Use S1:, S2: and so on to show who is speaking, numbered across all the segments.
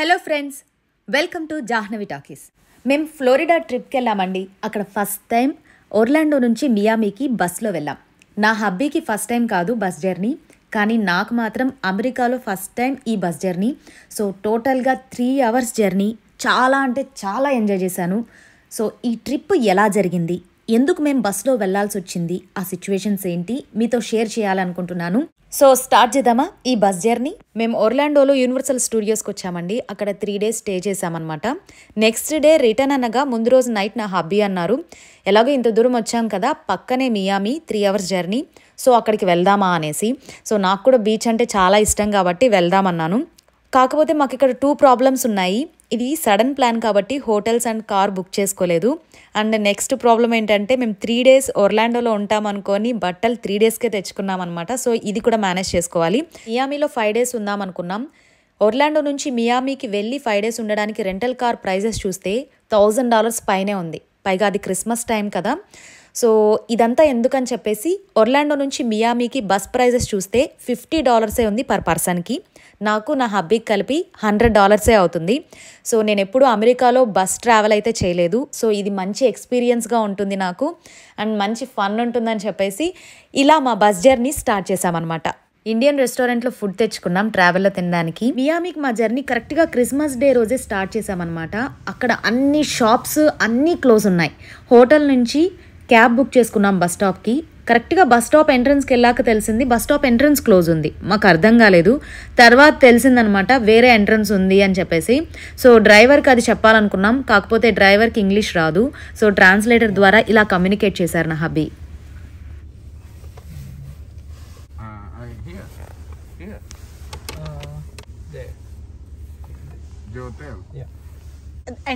S1: hello friends welcome to Jahnavi talkies మేము Florida ట్రిప్కి వెళ్ళామండి అక్కడ ఫస్ట్ టైం ఒర్లాండో నుంచి మియామీకి బస్లో వెళ్ళాం నా హబ్బీకి ఫస్ట్ టైం కాదు బస్ జర్నీ కానీ నాకు మాత్రం అమెరికాలో ఫస్ట్ టైం ఈ బస్ జర్నీ సో టోటల్గా త్రీ అవర్స్ జర్నీ చాలా అంటే చాలా ఎంజాయ్ చేశాను సో ఈ ట్రిప్ ఎలా జరిగింది ఎందుకు మేము బస్సులో వెళ్లాల్సి వచ్చింది ఆ సిచ్యువేషన్స్ ఏంటి మీతో షేర్ చేయాలనుకుంటున్నాను సో స్టార్ట్ చేద్దామా ఈ బస్ జర్నీ మేము ఒర్లాండోలో యూనివర్సల్ స్టూడియోస్కి వచ్చామండి అక్కడ త్రీ డేస్ స్టే చేసామన్నమాట నెక్స్ట్ డే రిటర్న్ అనగా ముందు రోజు నైట్ నా హబ్బీ అన్నారు ఎలాగో ఇంత దూరం వచ్చాం కదా పక్కనే Miami three hours journey so అక్కడికి వెళ్దామా అనేసి సో నాకు కూడా బీచ్ అంటే చాలా ఇష్టం కాబట్టి వెళ్దామన్నాను కాకపోతే మాకు ఇక్కడ టూ ప్రాబ్లమ్స్ ఉన్నాయి ఇది సడన్ ప్లాన్ కాబట్టి హోటల్స్ అండ్ కార్ బుక్ చేసుకోలేదు అండ్ నెక్స్ట్ ప్రాబ్లం ఏంటంటే మేము త్రీ డేస్ ఒర్లాండోలో ఉంటామనుకొని బట్టలు త్రీ డేస్కే తెచ్చుకున్నాం అనమాట సో ఇది కూడా మేనేజ్ చేసుకోవాలి మియామీలో ఫైవ్ డేస్ ఉందాం అనుకున్నాం ఒర్లాండో నుంచి మియామీకి వెళ్ళి ఫైవ్ డేస్ ఉండడానికి రెంటల్ కార్ ప్రైజెస్ చూస్తే థౌజండ్ డాలర్స్ పైనే ఉంది పైగా అది క్రిస్మస్ టైం కదా సో ఇదంతా ఎందుకని చెప్పేసి ఒర్లాండో నుంచి మియామీకి బస్ ప్రైజెస్ చూస్తే ఫిఫ్టీ డాలర్సే ఉంది పర్ పర్సన్కి నాకు నా హబ్బీకి కలిపి హండ్రెడ్ డాలర్సే అవుతుంది సో నేను ఎప్పుడూ అమెరికాలో బస్ ట్రావెల్ అయితే చేయలేదు సో ఇది మంచి ఎక్స్పీరియన్స్గా ఉంటుంది నాకు అండ్ మంచి ఫన్ ఉంటుందని చెప్పేసి ఇలా మా బస్ జర్నీ స్టార్ట్ చేసామన్నమాట ఇండియన్ రెస్టారెంట్లో ఫుడ్ తెచ్చుకున్నాం ట్రావెల్లో తినడానికి మియామీకి మా జర్నీ కరెక్ట్గా క్రిస్మస్ డే రోజే స్టార్ట్ చేసామన్నమాట అక్కడ అన్ని షాప్స్ అన్నీ క్లోజ్ ఉన్నాయి హోటల్ నుంచి క్యాబ్ బుక్ చేసుకున్నాం బస్ స్టాప్కి కరెక్ట్గా బస్ స్టాప్ ఎంట్రన్స్కి వెళ్ళాక తెలిసింది బస్ స్టాప్ ఎంట్రన్స్ క్లోజ్ ఉంది మాకు అర్థం కాలేదు తర్వాత తెలిసిందనమాట వేరే ఎంట్రన్స్ ఉంది అని చెప్పేసి సో డ్రైవర్కి అది చెప్పాలనుకున్నాం కాకపోతే డ్రైవర్కి ఇంగ్లీష్ రాదు సో ట్రాన్స్లేటర్ ద్వారా ఇలా కమ్యూనికేట్ చేశారు నా హబీ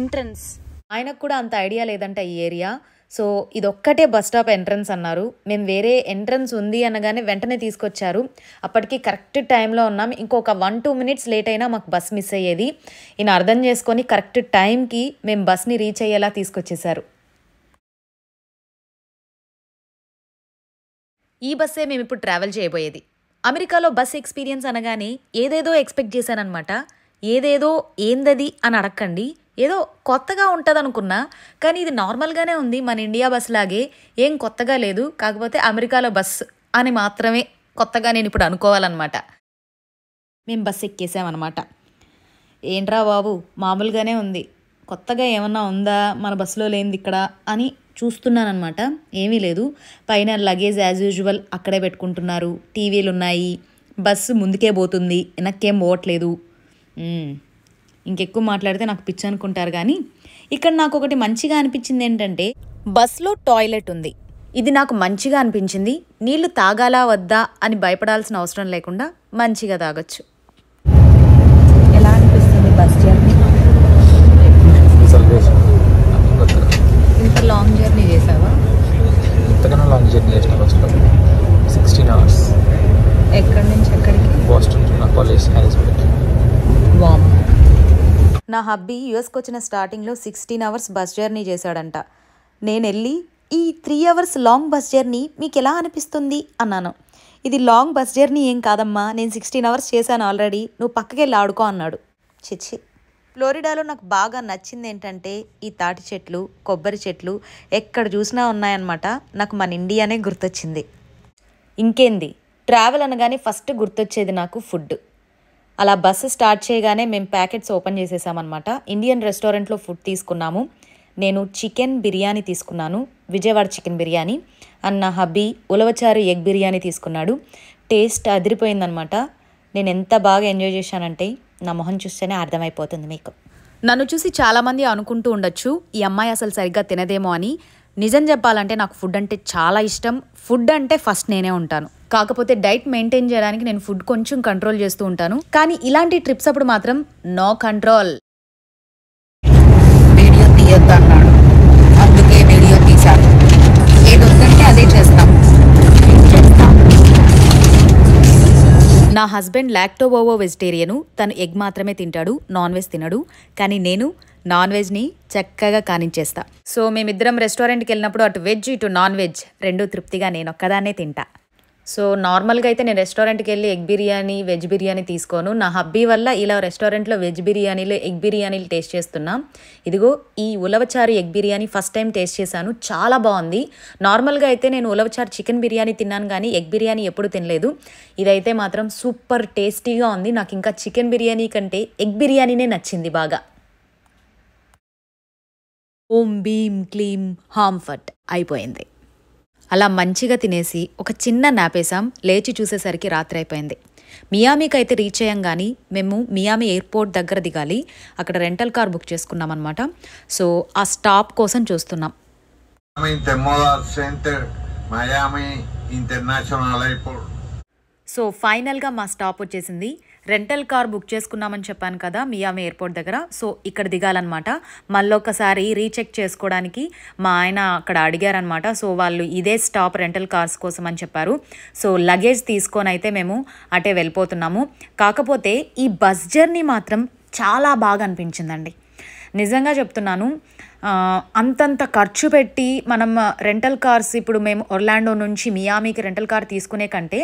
S1: ఎంట్రన్స్ uh, ఆయనకు కూడా అంత ఐడియా లేదంట ఈ ఏరియా సో ఇదొక్కటే బస్ స్టాప్ ఎంట్రన్స్ అన్నారు మేము వేరే ఎంట్రన్స్ ఉంది అనగానే వెంటనే తీసుకొచ్చారు అప్పటికి కరెక్ట్ టైంలో ఉన్నాం ఇంకొక వన్ టూ మినిట్స్ లేట్ అయినా మాకు బస్ మిస్ అయ్యేది ఈయన అర్థం చేసుకొని కరెక్ట్ టైంకి మేము బస్ని రీచ్ అయ్యేలా తీసుకొచ్చేసారు ఈ బస్సే మేము ఇప్పుడు ట్రావెల్ చేయబోయేది అమెరికాలో బస్ ఎక్స్పీరియన్స్ అనగానే ఏదేదో ఎక్స్పెక్ట్ చేశానమాట ఏదేదో ఏందది అని అడగండి ఏదో కొత్తగా ఉంటుంది అనుకున్నా కానీ ఇది నార్మల్గానే ఉంది మన ఇండియా బస్ లాగే ఏం కొత్తగా లేదు కాకపోతే అమెరికాలో బస్ అని మాత్రమే కొత్తగా నేను ఇప్పుడు అనుకోవాలన్నమాట మేము బస్ ఎక్కేసామన్నమాట ఏంట్రా బాబు మామూలుగానే ఉంది కొత్తగా ఏమన్నా ఉందా మన బస్సులో లేనిది ఇక్కడ అని చూస్తున్నానమాట ఏమీ లేదు పైన లగేజ్ యాజ్ యూజువల్ అక్కడే పెట్టుకుంటున్నారు టీవీలు ఉన్నాయి బస్సు ముందుకే పోతుంది వెనక్కేం పోవట్లేదు ఇంకెక్కువ మాట్లాడితే నాకు పిచ్చి అనుకుంటారు కానీ ఇక్కడ నాకు ఒకటి మంచిగా అనిపించింది ఏంటంటే బస్సులో టాయిలెట్ ఉంది ఇది నాకు మంచిగా అనిపించింది నీళ్లు తాగాలా వద్దా అని భయపడాల్సిన అవసరం లేకుండా మంచిగా తాగొచ్చు ఎలా అనిపిస్తుంది బస్ జర్నీ ఇంత లాంగ్ జర్నీ చేసావా సిక్స్టీన్ అవర్స్ ఎక్కడి నుంచి ఎక్కడికి బాస్టన్ కాలేజ్ హ్యారేస్మెంట్ వామ్ నా హబ్బీ యుఎస్కి వచ్చిన స్టార్టింగ్లో సిక్స్టీన్ అవర్స్ బస్ జర్నీ చేశాడంట నేను వెళ్ళి ఈ three hours long bus journey మీకు ఎలా అనిపిస్తుంది అన్నాను ఇది లాంగ్ బస్ జర్నీ ఏం కాదమ్మా నేను సిక్స్టీన్ అవర్స్ చేశాను ఆల్రెడీ నువ్వు పక్కకి వెళ్ళి ఆడుకో అన్నాడు చిచ్చి ఫ్లోరిడాలో నాకు బాగా నచ్చింది ఏంటంటే ఈ తాటి చెట్లు కొబ్బరి చెట్లు ఎక్కడ చూసినా ఉన్నాయన్నమాట నాకు మన ఇండియానే గుర్తొచ్చింది ఇంకేంది ట్రావెల్ అనగానే ఫస్ట్ గుర్తొచ్చేది నాకు ఫుడ్ అలా బస్సు స్టార్ట్ చేయగానే మేము ప్యాకెట్స్ ఓపెన్ చేసేసామన్నమాట ఇండియన్ రెస్టారెంట్లో ఫుడ్ తీసుకున్నాము నేను చికెన్ బిర్యానీ తీసుకున్నాను విజయవాడ చికెన్ బిర్యానీ అన్న hubby hubby ulavacharu egg biryani తీసుకున్నాడు టేస్ట్ అదిరిపోయిందనమాట నేను ఎంత బాగా ఎంజాయ్ చేశానంటే నా మొహం చూస్తేనే అర్థమైపోతుంది మీకు నన్ను చూసి చాలామంది అనుకుంటూ ఉండొచ్చు ఈ అమ్మాయి అసలు సరిగ్గా తినదేమో అని నిజం చెప్పాలంటే నాకు ఫుడ్ అంటే చాలా ఇష్టం ఫుడ్ అంటే ఫస్ట్ నేనే ఉంటాను కాకపోతే డైట్ మెయింటైన్ చేయడానికి నేను ఫుడ్ కొంచెం కంట్రోల్ చేస్తూ ఉంటాను కానీ ఇలాంటి ట్రిప్స్ అప్పుడు మాత్రం నో కంట్రోల్ వీడియో అందుకే వీడియో నా హస్బెండ్ లాక్టోబోవో వెజిటేరియను తను ఎగ్ మాత్రమే తింటాడు నాన్ వెజ్ తినడు కానీ నేను నాన్ వెజ్ని చక్కగా కానించేస్తా సో మేమిద్దరం రెస్టారెంట్కి వెళ్ళినప్పుడు అటు వెజ్ ఇటు నాన్ వెజ్ రెండు తృప్తిగా నేను ఒక్కదాన్నే తింటా సో నార్మల్గా అయితే నేను రెస్టారెంట్కి వెళ్ళి ఎగ్ బిర్యానీ వెజ్ బిర్యానీ తీసుకోను నా హబ్బీ వల్ల ఇలా రెస్టారెంట్లో వెజ్ బిర్యానీలు ఎగ్ బిర్యానీలు టేస్ట్ చేస్తున్నా ఇదిగో ఈ ulavacharu egg biryani first time taste చేశాను చాలా బాగుంది నార్మల్గా అయితే నేను ఉలవచారు చికెన్ బిర్యానీ తిన్నాను కానీ ఎగ్ బిర్యానీ ఎప్పుడు తినలేదు ఇదైతే మాత్రం సూపర్ టేస్టీగా ఉంది నాకు ఇంకా చికెన్ బిర్యానీ కంటే ఎగ్ బిర్యానీనే నచ్చింది బాగా ఓం భీం క్లీం హాంఫర్ట్ అయిపోయింది అలా మంచిగా తినేసి ఒక చిన్న నాపేశాం లేచి చూసేసరికి రాత్రి అయిపోయింది మియామీకి అయితే రీచ్ అయ్యాం కానీ మేము మియామి ఎయిర్పోర్ట్ దగ్గర దిగాలి అక్కడ రెంటల్ కార్ బుక్ చేసుకున్నాం అనమాట సో ఆ స్టాప్ కోసం చూస్తున్నాం సో ఫైనల్గా మా స్టాప్ వచ్చేసింది రెంటల్ కార్ బుక్ చేసుకున్నామని చెప్పాను కదా మియామి ఎయిర్పోర్ట్ దగ్గర సో ఇక్కడ దిగాలన్నమాట మళ్ళీ ఒకసారి రీచెక్ చేసుకోవడానికి మా ఆయన అక్కడ అడిగారనమాట సో వాళ్ళు ఇదే స్టాప్ రెంటల్ కార్స్ కోసం అని చెప్పారు సో లగేజ్ తీసుకొని అయితే మేము అటే వెళ్ళిపోతున్నాము కాకపోతే ఈ బస్ జర్నీ మాత్రం చాలా బాగా అనిపించిందండి నిజంగా చెప్తున్నాను అంతంత ఖర్చు పెట్టి మనం రెంటల్ కార్స్ ఇప్పుడు మేము ఒర్లాండో నుంచి మియామీకి రెంటల్ కార్ తీసుకునే కంటే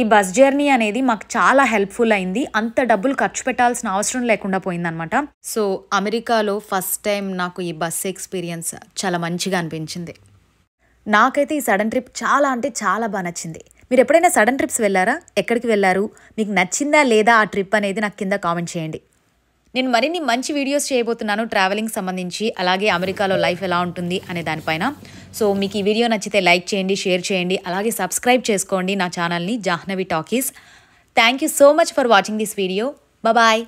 S1: ఈ బస్ జర్నీ అనేది మాకు చాలా హెల్ప్ఫుల్ అయింది అంత డబ్బులు ఖర్చు పెట్టాల్సిన అవసరం లేకుండా పోయిందనమాట సో అమెరికాలో ఫస్ట్ టైం నాకు ఈ బస్ ఎక్స్పీరియన్స్ చాలా మంచిగా అనిపించింది నాకైతే ఈ సడన్ ట్రిప్ చాలా అంటే చాలా బాగా నచ్చింది మీరు ఎప్పుడైనా సడన్ ట్రిప్స్ వెళ్ళారా ఎక్కడికి వెళ్ళారు మీకు నచ్చిందా లేదా ఆ ట్రిప్ అనేది నాకు కింద కామెంట్ చేయండి నేను మరిన్ని మంచి వీడియోస్ చేయబోతున్నాను ట్రావెలింగ్ సంబంధించి అలాగే అమెరికాలో లైఫ్ ఎలా ఉంటుంది అనే దానిపైన సో మీకు ఈ వీడియో నచ్చితే లైక్ చేయండి షేర్ చేయండి అలాగే సబ్స్క్రైబ్ చేసుకోండి నా ఛానల్ని Jahnavi talkies thank you so much for watching this video bye